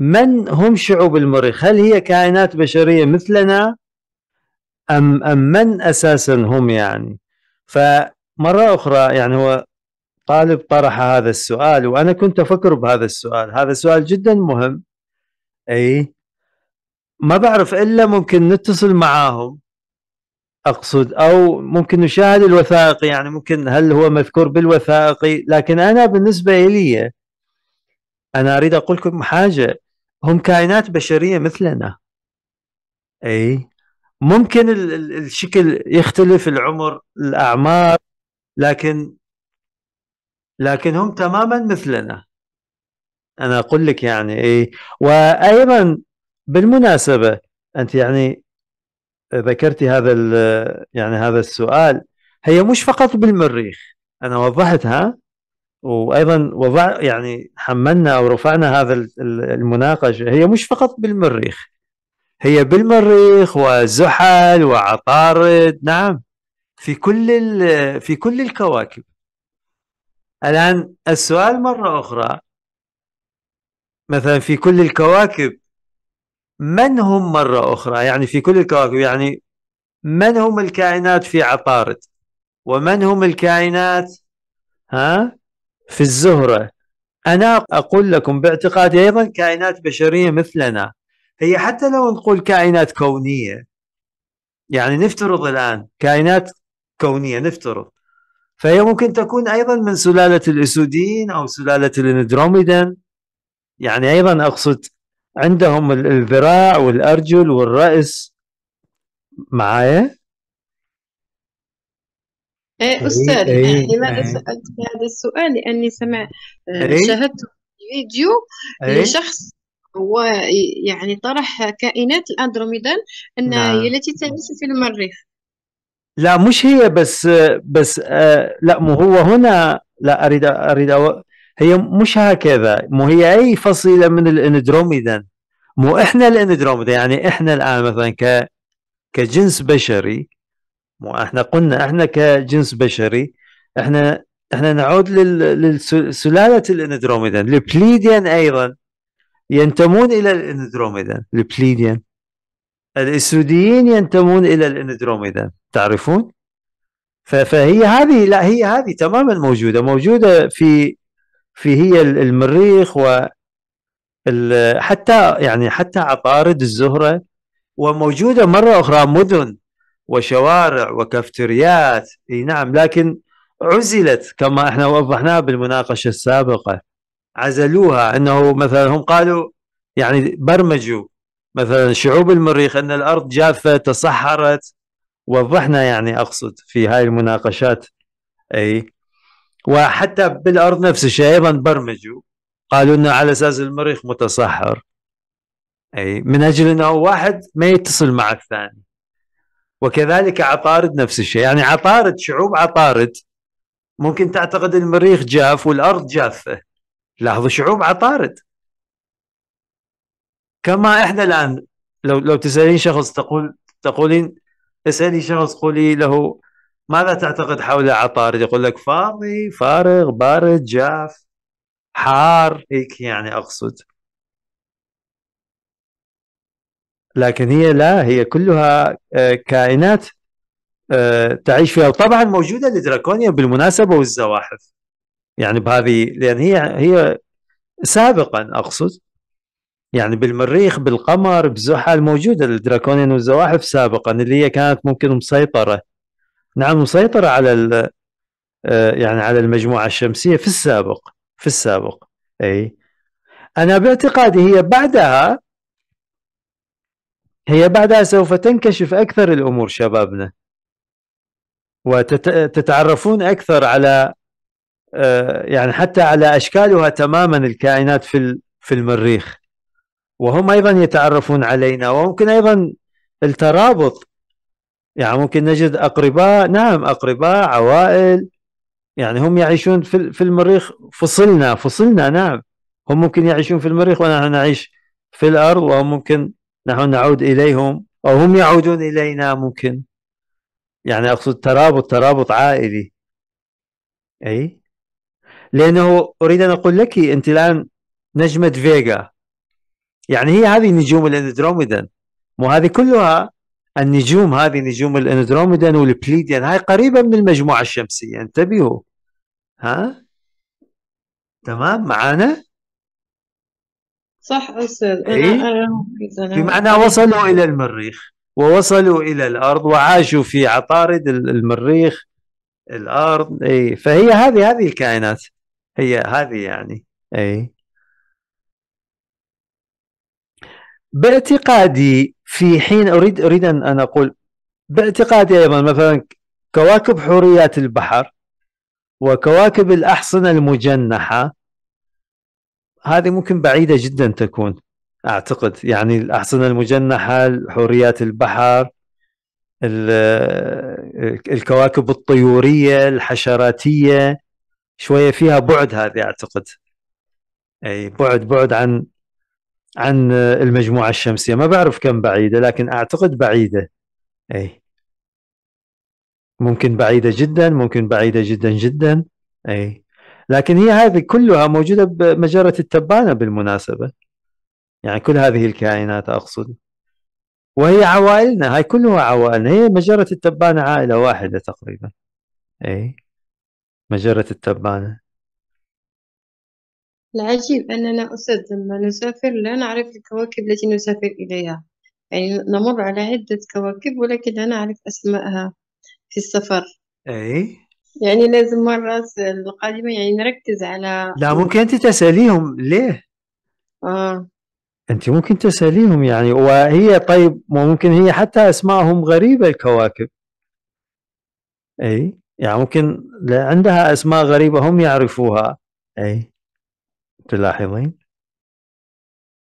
من هم شعوب المريخ هل هي كائنات بشريه مثلنا ام ام من اساسا هم يعني فمره اخرى يعني هو طالب طرح هذا السؤال وانا كنت افكر بهذا السؤال هذا سؤال جدا مهم اي ما بعرف الا ممكن نتصل معاهم اقصد او ممكن نشاهد الوثائقي يعني ممكن هل هو مذكور بالوثائقي لكن انا بالنسبه لي انا اريد اقول لكم حاجه هم كائنات بشريه مثلنا اي ممكن ال ال الشكل يختلف العمر الاعمار لكن لكن هم تماما مثلنا انا اقول لك يعني اي وايضا بالمناسبه انت يعني ذكرتي هذا يعني هذا السؤال هي مش فقط بالمريخ انا وضحتها وايضا وضع يعني حملنا او رفعنا هذا المناقشه هي مش فقط بالمريخ هي بالمريخ وزحل وعطارد نعم في كل في كل الكواكب الان السؤال مره اخرى مثلا في كل الكواكب من هم مره اخرى يعني في كل الكواكب يعني من هم الكائنات في عطارد ومن هم الكائنات ها في الزهرة أنا أقول لكم باعتقادي أيضا كائنات بشرية مثلنا هي حتى لو نقول كائنات كونية يعني نفترض الآن كائنات كونية نفترض فهي ممكن تكون أيضا من سلالة الأسودين أو سلالة الإندروميدان يعني أيضا أقصد عندهم الذراع والأرجل والرأس معايا إيه،, إيه أستاذ أي لماذا سألت هذا السؤال لأني سمع آه، إيه. شاهدت فيديو لشخص إيه. هو يعني طرح كائنات الأندروميدا أن نعم. هي التي تعيش في المريخ لا مش هي بس بس آه، لا مو هو هنا لا أريد أريد أو هي مش هكذا مو هي أي فصيلة من الأندروميدا مو إحنا الأندروميدا يعني إحنا الآن مثلا ك كجنس بشري احنا قلنا احنا كجنس بشري احنا احنا نعود لسلاله الاندروميدان البليديان ايضا ينتمون الى الاندروميدان البليديان الاسوديين ينتمون الى الاندروميدان تعرفون فهي هذه لا هي هذه تماما موجوده موجوده في في هي المريخ و حتى يعني حتى عطارد الزهره وموجوده مره اخرى مدن وشوارع وكافتريات اي نعم لكن عزلت كما احنا وضحناه بالمناقشه السابقه عزلوها انه مثلا هم قالوا يعني برمجوا مثلا شعوب المريخ ان الارض جافه تصحرت وضحنا يعني اقصد في هاي المناقشات اي وحتى بالارض نفس الشيء ايضا برمجوا قالوا انه على اساس المريخ متصحر اي من اجل انه واحد ما يتصل مع الثاني وكذلك عطارد نفس الشيء يعني عطارد شعوب عطارد ممكن تعتقد المريخ جاف والأرض جافة لاحظوا شعوب عطارد كما إحنا الآن لو لو تسألين شخص تقول تقولين اسألي شخص قولي له ماذا تعتقد حول عطارد يقول لك فاضي فارغ بارد جاف حار هيك يعني أقصد لكن هي لا هي كلها آه، كائنات آه، تعيش فيها وطبعا موجوده الدراكونيا بالمناسبه والزواحف يعني بهذه لان هي هي سابقا اقصد يعني بالمريخ بالقمر بزحل موجوده الدراكونيان والزواحف سابقا اللي هي كانت ممكن مسيطره نعم مسيطره على آه، يعني على المجموعه الشمسيه في السابق في السابق اي انا باعتقادي هي بعدها هي بعدها سوف تنكشف أكثر الأمور شبابنا وتتعرفون أكثر على آه، يعني حتى على أشكالها تماما الكائنات في في المريخ وهم أيضا يتعرفون علينا وممكن أيضا الترابط يعني ممكن نجد أقرباء نعم أقرباء عوائل يعني هم يعيشون في في المريخ فصلنا فصلنا نعم هم ممكن يعيشون في المريخ ونحن نعيش في الأرض وهم ممكن نحن نعود إليهم أو هم يعودون إلينا ممكن يعني أقصد ترابط ترابط عائلي أي لأنه أريد أن أقول لك أنت الآن نجمة فيغا يعني هي هذه نجوم مو وهذه كلها النجوم هذه نجوم الاندروميدا والبليديان هاي قريبة من المجموعة الشمسية انتبهوا ها تمام معانا صح أستاذ أنا إيه؟ أنا بمعنى وصلوا إلى المريخ ووصلوا إلى الأرض وعاشوا في عطارد المريخ الأرض اي فهي هذه هذه الكائنات هي هذه يعني اي باعتقادي في حين أريد أريد أن أقول باعتقادي أيضا مثلا كواكب حوريات البحر وكواكب الأحصنة المجنحة هذه ممكن بعيده جدا تكون اعتقد يعني الاحصنه المجنحه حوريات البحر الكواكب الطيوريه الحشراتيه شويه فيها بعد هذه اعتقد اي بعد بعد عن عن المجموعه الشمسيه ما بعرف كم بعيده لكن اعتقد بعيده اي ممكن بعيده جدا ممكن بعيده جدا جدا اي لكن هي هذه كلها موجوده بمجره التبانه بالمناسبه يعني كل هذه الكائنات اقصد وهي عوائلنا هاي كلها عوائلنا هي مجره التبانه عائله واحده تقريبا اي مجره التبانه العجيب أننا أسد لما نسافر لا نعرف الكواكب التي نسافر إليها يعني نمر على عدة كواكب ولكن لا نعرف أسماءها في السفر أي يعني لازم مرة القادمة يعني نركز على لا ممكن أنت تسأليهم ليه؟ آه أنت ممكن تسأليهم يعني وهي طيب ممكن هي حتى أسمائهم غريبة الكواكب أي يعني ممكن عندها أسماء غريبة هم يعرفوها أي تلاحظين؟